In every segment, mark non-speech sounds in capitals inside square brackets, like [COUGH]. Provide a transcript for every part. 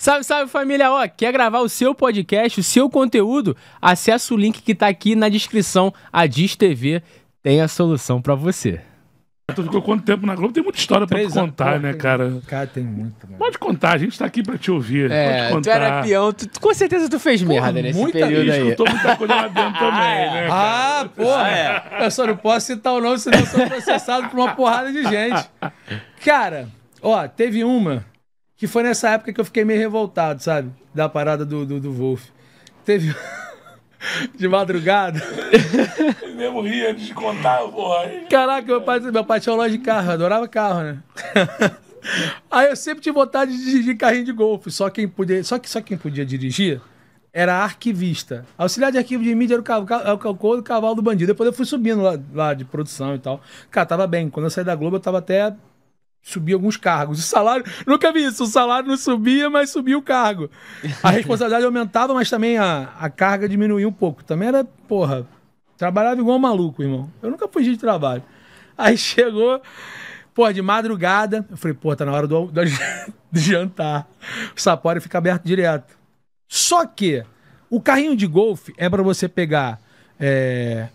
Salve, salve família! Ó, quer gravar o seu podcast, o seu conteúdo? Acesse o link que tá aqui na descrição. A DisTV tem a solução para você. Tu ficou quanto tempo na Globo? Tem muita história pra anos, contar, né, cara? Cara, tem muito. Pode contar, a gente tá aqui pra te ouvir. É, Pode tu era peão, tu, com certeza tu fez merda nesse muita período aí. Escutou muita coisa lá dentro [LAUGHS] ah, também, é. né? Ah, porra! Ah, é. Eu só não posso citar o nome, senão eu sou processado por uma porrada de gente. Cara, ó, teve uma que foi nessa época que eu fiquei meio revoltado, sabe? Da parada do, do, do Wolf. Teve. [LAUGHS] de madrugada. [LAUGHS] Ele mesmo ria antes de contar, porra. Caraca, meu pai, meu pai tinha uma loja de carro, eu adorava carro, né? [LAUGHS] Aí eu sempre tive vontade de dirigir carrinho de golfe. Só quem podia, só que só quem podia dirigir era arquivista. Auxiliar de arquivo de mídia era o cavalo é o cavalo do bandido. Depois eu fui subindo lá, lá de produção e tal. Cara, tava bem. Quando eu saí da Globo, eu tava até subir alguns cargos. O salário, nunca vi isso, o salário não subia, mas subia o cargo. A [LAUGHS] responsabilidade aumentava, mas também a, a carga diminuía um pouco. Também era, porra, trabalhava igual um maluco, irmão. Eu nunca fugi de trabalho. Aí [LAUGHS] chegou, por de madrugada, eu falei, pô, tá na hora do, do, [LAUGHS] do jantar. O sapório fica aberto direto. Só que o carrinho de golfe é para você pegar é,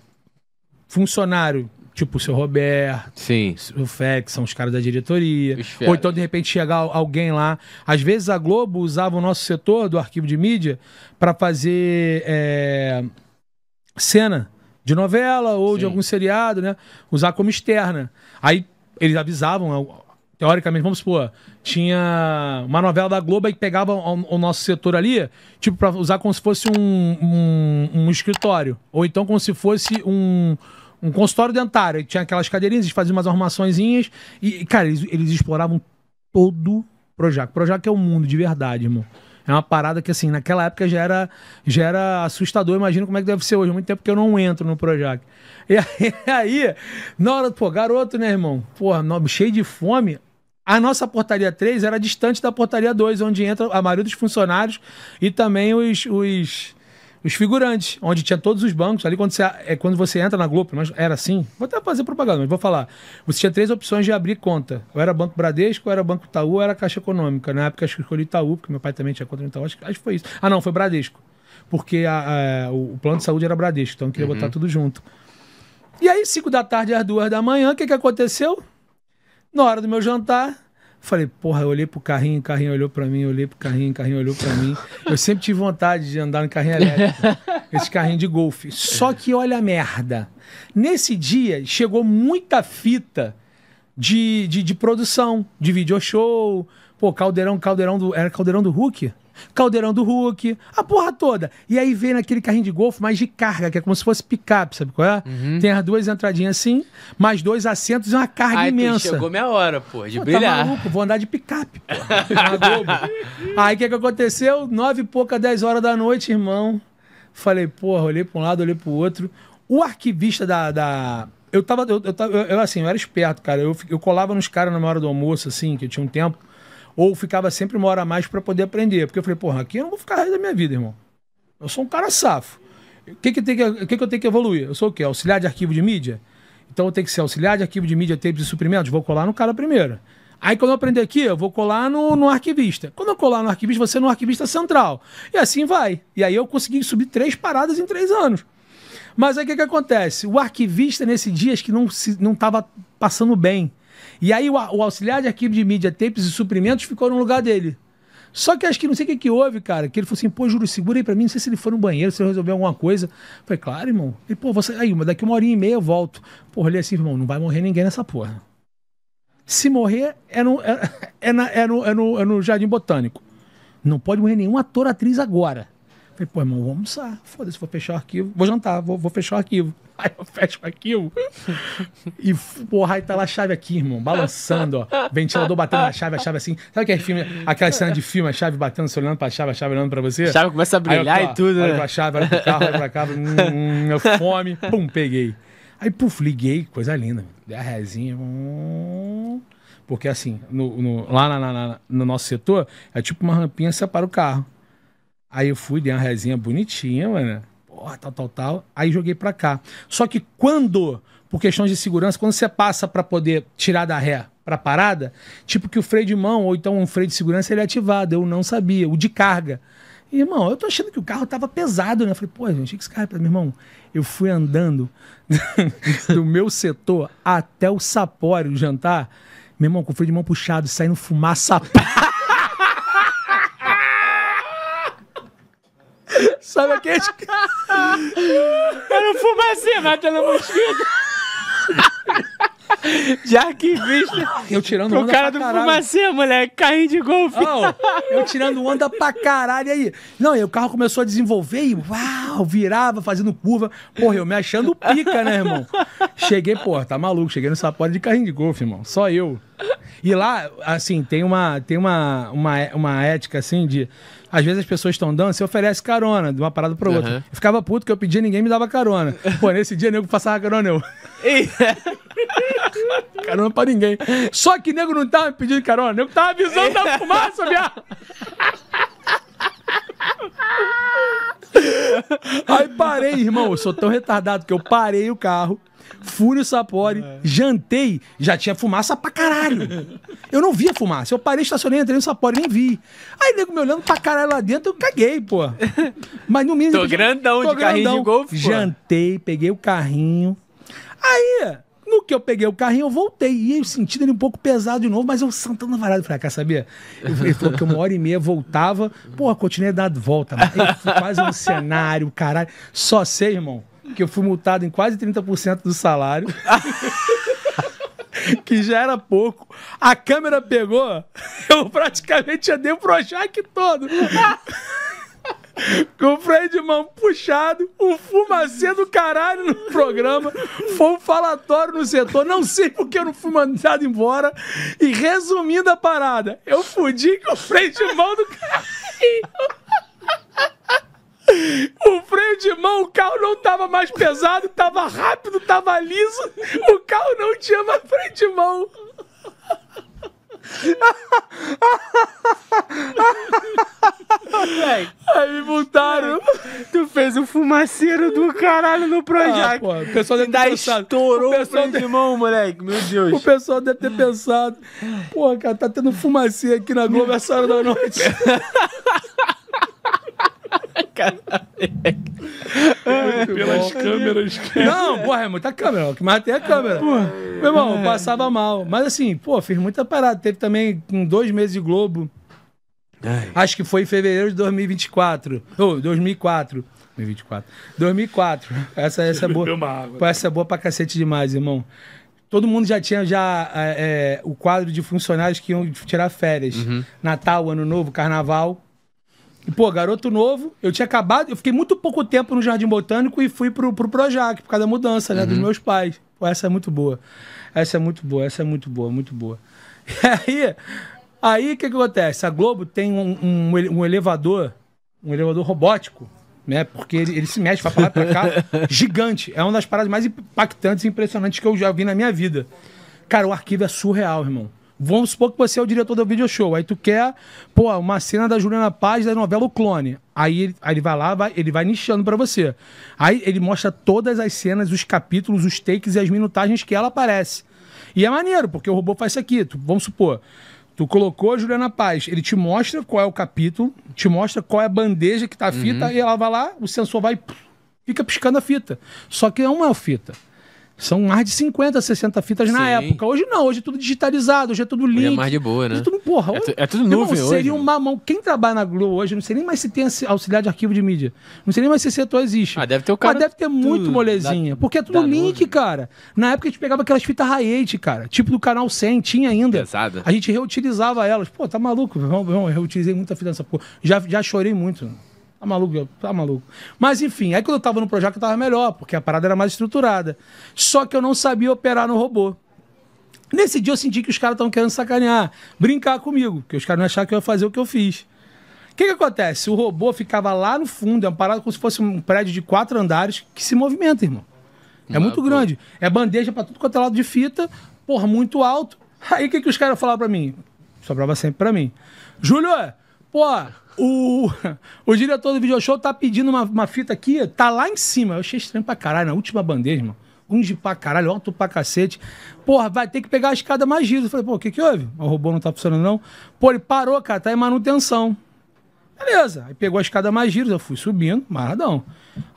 funcionário tipo o seu Roberto, Sim. o Fex, são os caras da diretoria. Ou então, de repente, chegar alguém lá. Às vezes a Globo usava o nosso setor do arquivo de mídia para fazer é, cena de novela ou Sim. de algum seriado, né? Usar como externa. Aí eles avisavam, é teoricamente, vamos supor, tinha uma novela da Globo e pegava o, o nosso setor ali, tipo, para usar como se fosse um, um, um escritório. Ou então como se fosse um um consultório dentário. E tinha aquelas cadeirinhas, eles faziam umas arrumaçõezinhas. E, cara, eles, eles exploravam todo Projac. Projac é o mundo de verdade, irmão. É uma parada que, assim, naquela época já era, já era assustador. Imagina como é que deve ser hoje. Há muito tempo que eu não entro no Projac. E aí, [LAUGHS] aí na hora, pô, garoto, né, irmão? Porra, no, cheio de fome. A nossa portaria 3 era distante da portaria 2, onde entra a maioria dos funcionários e também os, os os figurantes, onde tinha todos os bancos. Ali quando você, é, quando você entra na Globo, mas era assim, vou até fazer propaganda, mas vou falar. Você tinha três opções de abrir conta. Ou era Banco Bradesco, ou era Banco Itaú, ou era Caixa Econômica. Na época acho que escolhi Itaú, porque meu pai também tinha conta no Itaú, acho, acho que foi isso. Ah, não, foi Bradesco. Porque a, a, o plano de saúde era Bradesco, então eu queria uhum. botar tudo junto. E aí, 5 da tarde às 2 da manhã, o que, que aconteceu? Na hora do meu jantar, Falei, porra, eu olhei pro carrinho, o carrinho olhou pra mim, eu olhei pro carrinho, o carrinho olhou pra mim. Eu sempre tive vontade de andar no carrinho elétrico. esse carrinho de golfe. Só que olha a merda. Nesse dia chegou muita fita de, de, de produção, de video show. Pô, caldeirão, caldeirão do. Era caldeirão do Hulk? Caldeirão do Hulk, a porra toda. E aí vem naquele carrinho de golfe, mas de carga, que é como se fosse picape, sabe qual é? Uhum. Tem as duas entradinhas assim, mais dois assentos e uma carga aí, imensa. Chegou minha hora, pô, de pô, tá brilhar. Tá maluco, vou andar de picape, pô. aí o que, que aconteceu? Nove e pouca, dez horas da noite, irmão. Falei, porra, olhei pra um lado, olhei pro outro. O arquivista da, da eu tava, eu, eu, eu, assim, eu era esperto, cara. Eu, eu colava nos caras na hora do almoço, assim, que eu tinha um tempo. Ou ficava sempre uma hora a mais para poder aprender. Porque eu falei, porra, aqui eu não vou ficar resto da minha vida, irmão. Eu sou um cara safo. O que, que, tem que, que, que eu tenho que evoluir? Eu sou o quê? Auxiliar de arquivo de mídia? Então eu tenho que ser auxiliar de arquivo de mídia, tapes e suprimentos? Vou colar no cara primeiro. Aí quando eu aprender aqui, eu vou colar no, no arquivista. Quando eu colar no arquivista, você é no arquivista central. E assim vai. E aí eu consegui subir três paradas em três anos. Mas aí o que, que acontece? O arquivista, nesses dias que não estava não passando bem, e aí o, o auxiliar de arquivo de mídia, tapes e suprimentos ficou no lugar dele. Só que acho que não sei o que, que houve, cara. Que ele falou assim, pô, juro, segura aí pra mim. Não sei se ele foi no banheiro, se ele resolveu alguma coisa. Eu falei, claro, irmão. Ele, pô, você... aí, daqui uma horinha e meia eu volto. Porra, olhei assim, irmão, não vai morrer ninguém nessa porra. Se morrer, é no, é, [LAUGHS] é, na, é, no, é, no, é no Jardim Botânico. Não pode morrer nenhum ator, atriz agora. Falei, pô, irmão, vou almoçar. Foda-se, vou fechar o arquivo. Vou jantar, vou, vou fechar o arquivo. [LAUGHS] Aí eu fecho o arquivo. e, porra, aí tá lá a chave aqui, irmão, balançando, ó. Ventilador batendo na chave, a chave assim. Sabe aquele filme, aquela cena de filme, a chave batendo, você olhando pra chave, a chave olhando pra você? A chave começa a brilhar eu, e tudo. Olha né? pra chave, olha pro carro, olha pra cá. Hum, hum, hum eu fome. Pum, peguei. Aí, puf, liguei, coisa linda. Dei a rezinha. Hum, porque assim, no, no, lá na, na, no nosso setor, é tipo uma rampinha separa o carro. Aí eu fui, dei uma resinha bonitinha, mano. Porra, tal, tal, tal. Aí joguei pra cá. Só que quando, por questões de segurança, quando você passa para poder tirar da ré pra parada, tipo que o freio de mão ou então um freio de segurança ele é ativado. Eu não sabia. O de carga. Irmão, eu tô achando que o carro tava pesado, né? Eu falei, pô, gente, o que esse carro é pra... Meu irmão, eu fui andando [LAUGHS] do meu setor até o sapório jantar. Meu irmão, com o freio de mão puxado, saindo fumaça. Sabe aqueles. [LAUGHS] Era um fumacê assim, matando mosquito. [LAUGHS] que arquivista. Eu tirando o cara do fumacê, assim, moleque. Carrinho de golfe. Oh, eu tirando onda pra caralho. E aí? Não, e o carro começou a desenvolver e uau, virava, fazendo curva. Porra, eu me achando pica, né, irmão? Cheguei, porra, tá maluco. Cheguei no sapote de carrinho de golfe, irmão. Só eu. E lá, assim, tem uma, tem uma, uma, é, uma ética, assim, de às vezes as pessoas estão dando, você oferece carona de uma parada para outra. Uhum. Eu ficava puto que eu pedia ninguém me dava carona. [LAUGHS] Pô, nesse dia nego passava carona eu. [LAUGHS] carona pra ninguém. Só que nego não tava me pedindo carona, nego tava avisando da [LAUGHS] fumaça, viado. Aí parei, irmão. Eu sou tão retardado que eu parei o carro. Fui no Sapori, é. jantei, já tinha fumaça pra caralho. Eu não via fumaça. Eu parei, estacionei, entrei no Sapori, nem vi. Aí nego me olhando pra caralho lá dentro, eu caguei, pô. Mas no mínimo. Tô grandão de tô grandão. carrinho de golfe. Jantei, peguei o carrinho. Aí, no que eu peguei o carrinho, eu voltei. E eu senti ele um pouco pesado de novo, mas eu sentando varado. Falei, ah, quer saber? Ele falou que uma hora e meia voltava. pô continuei dando volta. Quase um cenário, caralho. Só sei, irmão, que eu fui multado em quase 30% do salário. [LAUGHS] que já era pouco. A câmera pegou, eu praticamente já dei o Jack todo com o freio mão puxado, o fumacê do caralho no programa, foi um falatório no setor, não sei porque eu não fui mandado embora. E resumindo a parada, eu fudi com o freio mão do caralho, O freio de mão, o carro não tava mais pesado, tava rápido, tava liso. O carro não tinha mais freio de mão. [LAUGHS] Aí me multaram. Tu fez um fumaceiro do caralho no projeto. Ah, o pessoal deve ter pensado. estourou o, pessoal de... mão, moleque. Meu Deus. O pessoal deve ter pensado. Pô, cara, tá tendo fumaceiro aqui na Globo essa hora da noite. É, pelas bom. câmeras. Não, porra, é muita câmera. O que mais tem é a câmera. Porra. Meu irmão, é. passava mal. Mas assim, pô, fiz muita parada. Teve também com dois meses de Globo. Ai. Acho que foi em fevereiro de 2024. Ou oh, 2004. 2024. 2004. Essa, essa é boa. Uma água. Né? Essa é boa pra cacete demais, irmão. Todo mundo já tinha já é, é, o quadro de funcionários que iam tirar férias. Uhum. Natal, Ano Novo, Carnaval. E, pô, garoto novo, eu tinha acabado, eu fiquei muito pouco tempo no Jardim Botânico e fui pro, pro Projac, por causa da mudança, né, uhum. dos meus pais. Pô, essa é muito boa. Essa é muito boa, essa é muito boa, muito boa. [LAUGHS] E aí, Aí o que, que acontece? A Globo tem um, um, um elevador, um elevador robótico, né? Porque ele, ele se mexe para lá para cá, [LAUGHS] gigante. É uma das paradas mais impactantes e impressionantes que eu já vi na minha vida. Cara, o arquivo é surreal, irmão. Vamos supor que você é o diretor do video show. Aí tu quer, pô, uma cena da Juliana Paz da novela O Clone. Aí ele, aí ele vai lá, vai, ele vai nichando para você. Aí ele mostra todas as cenas, os capítulos, os takes e as minutagens que ela aparece. E é maneiro, porque o robô faz isso aqui. Tu, vamos supor, Tu colocou a Juliana Paz, ele te mostra qual é o capítulo, te mostra qual é a bandeja que tá a fita, uhum. e ela vai lá, o sensor vai, fica piscando a fita. Só que é uma fita. São mais de 50, 60 fitas Sim. na época. Hoje não, hoje é tudo digitalizado, hoje é tudo é link. é mais de boa, né? é tudo, porra, é, tu, é tudo hoje. Seria um mamão Quem trabalha na Globo hoje, não sei nem mais se tem auxiliar de arquivo de mídia. Não sei nem mais se esse setor existe. Ah, deve ter o cara. Mas deve ter muito molezinha. Da, porque é tudo link, nuvem. cara. Na época a gente pegava aquelas fitas Raiate, cara. Tipo do canal 100, tinha ainda. Pesada. A gente reutilizava elas. Pô, tá maluco, meu Eu reutilizei muita fita nessa porra. Já, já chorei muito. Tá maluco, tá maluco. Mas enfim, aí quando eu tava no projeto eu tava melhor, porque a parada era mais estruturada. Só que eu não sabia operar no robô. Nesse dia eu senti que os caras estavam querendo sacanear, brincar comigo, que os caras não acharam que eu ia fazer o que eu fiz. O que, que acontece? O robô ficava lá no fundo, é uma parada como se fosse um prédio de quatro andares que se movimenta, irmão. É muito grande. É bandeja para tudo quanto é lado de fita, porra, muito alto. Aí o que, que os caras falaram para mim? Sobrava sempre para mim. Júlio, pô, o, [LAUGHS] o diretor do video show tá pedindo uma, uma fita aqui, tá lá em cima. Eu achei estranho pra caralho, na última bandeja, mano. unge pra caralho, alto pra cacete. Porra, vai ter que pegar a escada mais rígida. Eu falei, pô, o que que houve? O robô não tá funcionando não. Pô, ele parou, cara, tá em manutenção. Beleza. Aí pegou a escada mais giros, eu fui subindo, marradão.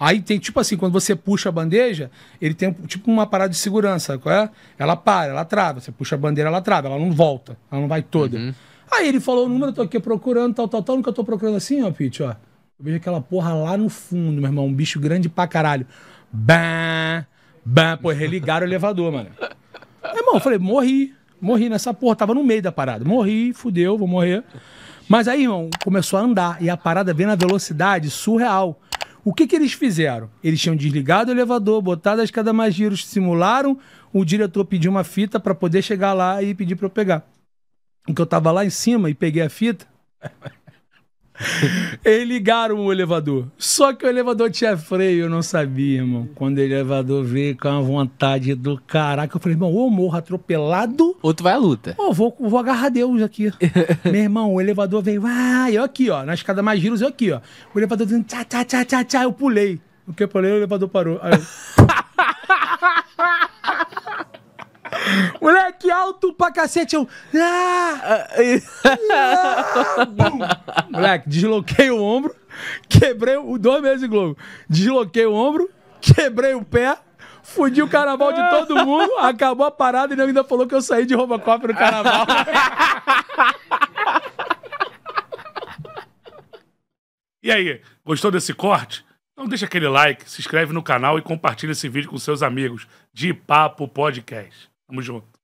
Aí tem, tipo assim, quando você puxa a bandeja, ele tem tipo uma parada de segurança, qual é? Ela para, ela trava. Você puxa a bandeira, ela trava, ela não volta, ela não vai toda. Uhum. Aí ele falou o número, eu tô aqui procurando, tal, tal, tal. Nunca tô procurando assim, ó, Pete, ó. Eu vejo aquela porra lá no fundo, meu irmão. Um bicho grande pra caralho. Bam! Bam! Pô, religaram o elevador, mano. Aí, irmão, eu falei, morri. Morri nessa porra. Tava no meio da parada. Morri, fudeu, vou morrer. Mas aí, irmão, começou a andar. E a parada veio na velocidade surreal. O que, que eles fizeram? Eles tinham desligado o elevador, botado a escada mais giros, simularam. O diretor pediu uma fita para poder chegar lá e pedir para eu pegar que eu tava lá em cima e peguei a fita. [LAUGHS] Eles ligaram o elevador. Só que o elevador tinha freio, eu não sabia, irmão. Quando o elevador veio com a vontade do caraca, eu falei, irmão, ou eu morro atropelado. Ou tu vai à luta. Ou vou, vou agarrar Deus aqui. [LAUGHS] Meu irmão, o elevador veio, ah, eu aqui, ó, na escada mais giros, eu aqui, ó. O elevador dizendo, tchá, tchá, tchá, tchá, tchá. Eu pulei. O que eu pulei, o elevador parou. Aí eu... [LAUGHS] alto pra cacete. Eu. Ah, [LAUGHS] ah, Moleque, desloquei o ombro, quebrei o. Dois meses de Globo. Desloquei o ombro, quebrei o pé. Fudi o carnaval de todo mundo, acabou a parada e ele ainda falou que eu saí de Robocop no carnaval. [LAUGHS] E aí, gostou desse corte? Então deixa aquele like, se inscreve no canal e compartilha esse vídeo com seus amigos de Papo Podcast. Tamo junto.